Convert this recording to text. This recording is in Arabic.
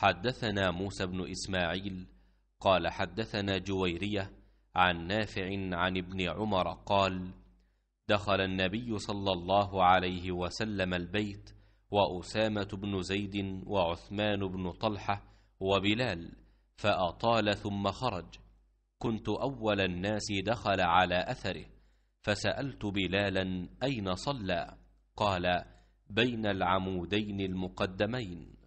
حدثنا موسى بن إسماعيل قال حدثنا جويرية عن نافع عن ابن عمر قال دخل النبي صلى الله عليه وسلم البيت وأسامة بن زيد وعثمان بن طلحة وبلال فأطال ثم خرج كنت أول الناس دخل على أثره فسألت بلالا أين صلى قال بين العمودين المقدمين